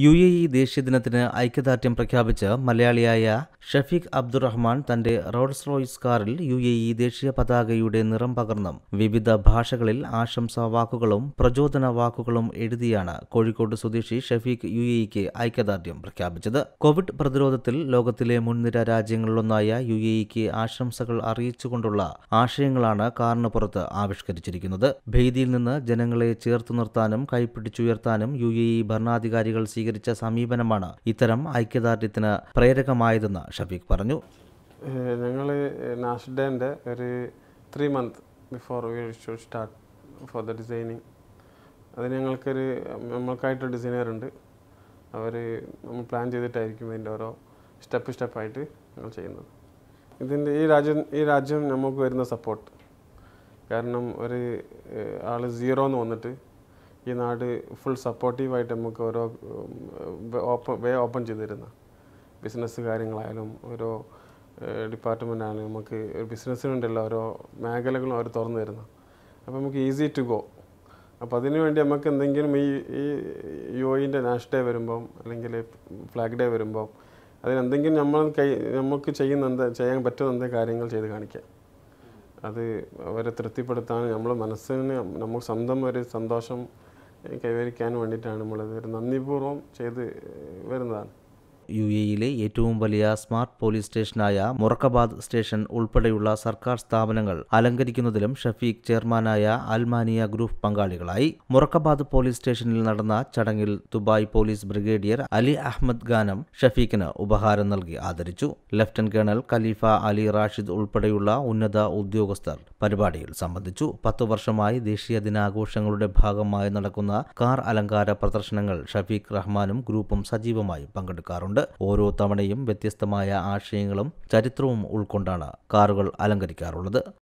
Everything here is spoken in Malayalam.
യു എ ഇ ദേശീയ ദിനത്തിന് ഐക്യദാർഢ്യം പ്രഖ്യാപിച്ച് മലയാളിയായ ഷഫീഖ് അബ്ദുറഹ്മാൻ തന്റെ റോൾസ് റോയ്സ് കാറിൽ യു എ ഇ ദേശീയ പതാകയുടെ നിറം പകർന്നും വിവിധ ഭാഷകളിൽ ആശംസാ വാക്കുകളും പ്രചോദന വാക്കുകളും എഴുതിയാണ് കോഴിക്കോട് സ്വദേശി ഷഫീഖ് യു എ ഇക്ക് ഐക്യദാർഢ്യം പ്രഖ്യാപിച്ചത് കോവിഡ് പ്രതിരോധത്തിൽ ലോകത്തിലെ മുൻനിര രാജ്യങ്ങളിലൊന്നായ യു എ ഇക്ക് ആശംസകൾ അറിയിച്ചുകൊണ്ടുള്ള ആശയങ്ങളാണ് കാറിന് പുറത്ത് ആവിഷ്കരിച്ചിരിക്കുന്നത് ഭീതിയിൽ നിന്ന് ജനങ്ങളെ ചേർത്തു നിർത്താനും കൈപ്പിടിച്ചുയർത്താനും യു എ ഇ ഭരണാധികാരികൾ സ്വീകരിച്ച സമീപനമാണ് ഇത്തരം ഐക്യദാർഢ്യത്തിന് പ്രേരകമായതെന്ന് ഷഫീഖ് പറഞ്ഞു ഞങ്ങൾ നാഷ്ഡേൻ്റെ ഒരു three month before we should start for the designing അത് ഞങ്ങൾക്കൊരു നമ്മൾക്കായിട്ട് ഡിസൈനറുണ്ട് അവർ നമ്മൾ പ്ലാൻ ചെയ്തിട്ടായിരിക്കും അതിൻ്റെ ഓരോ സ്റ്റെപ്പ് സ്റ്റെപ്പായിട്ട് ഞങ്ങൾ ചെയ്യുന്നത് ഇതിൻ്റെ ഈ രാജ്യം ഈ രാജ്യം നമുക്ക് വരുന്ന സപ്പോർട്ട് കാരണം ഒരു ആൾ സീറോ എന്ന് വന്നിട്ട് ഈ നാട് ഫുൾ സപ്പോർട്ടീവായിട്ട് നമുക്ക് ഓരോ വേ ഓപ്പൺ ചെയ്തിരുന്ന ബിസിനസ് കാര്യങ്ങളായാലും ഓരോ ഡിപ്പാർട്ട്മെൻ്റ് ആണ് നമുക്ക് ബിസിനസ്സിന് വേണ്ടിയുള്ള ഓരോ മേഖലകളും അവർ തുറന്നു തരുന്നു അപ്പോൾ നമുക്ക് ഈസി ടു ഗോ അപ്പോൾ അതിനു വേണ്ടി നമുക്ക് എന്തെങ്കിലും ഈ ഈ യു ഒയിൻ്റെ നാഷ് ഡേ വരുമ്പം അല്ലെങ്കിൽ ഫ്ലാഗ് ഡേ വരുമ്പം അതിനെന്തെങ്കിലും നമ്മൾ കൈ നമുക്ക് ചെയ്യുന്ന എന്താ ചെയ്യാൻ പറ്റുന്ന എന്താ കാര്യങ്ങൾ ചെയ്ത് കാണിക്കാം അത് അവരെ തൃപ്തിപ്പെടുത്താൻ നമ്മൾ മനസ്സിന് നമ്മൾ സ്വന്തം ഒരു സന്തോഷം കൈവരിക്കാൻ വേണ്ടിയിട്ടാണ് നമ്മളത് ഒരു നന്ദിപൂർവ്വം ചെയ്ത് വരുന്നതാണ് യു എയിലെ ഏറ്റവും വലിയ സ്മാർട്ട് പോലീസ് സ്റ്റേഷനായ മൊറക്കബാദ് സ്റ്റേഷൻ ഉൾപ്പെടെയുള്ള സർക്കാർ സ്ഥാപനങ്ങൾ അലങ്കരിക്കുന്നതിലും ഷഫീഖ് ചെയർമാനായ അൽമാനിയ ഗ്രൂപ്പ് പങ്കാളികളായി മൊറക്കബാദ് പോലീസ് സ്റ്റേഷനിൽ നടന്ന ചടങ്ങിൽ Dubai police brigadier Ali Ahmed Ghanem ഷഫീഖിന് ഉപഹാരം നൽകി ആദരിച്ചു lieutenant colonel Khalifa Ali Rashid ഉൾപ്പെടെയുള്ള ഉന്നത ഉദ്യോഗസ്ഥർ പരിപാടിയിൽ സംബന്ധിച്ചു പത്തു വർഷമായി ദേശീയ ദിനാഘോഷങ്ങളുടെ ഭാഗമായി നടക്കുന്ന കാർ അലങ്കാര പ്രദർശനങ്ങൾ ഷഫീഖ് റഹ്മാനും ഗ്രൂപ്പും സജീവമായി പങ്കെടുക്കാറുണ്ട് ഓരോ തവണയും വ്യത്യസ്തമായ ആശയങ്ങളും ചരിത്രവും ഉൾക്കൊണ്ടാണ് കാറുകൾ അലങ്കരിക്കാറുള്ളത്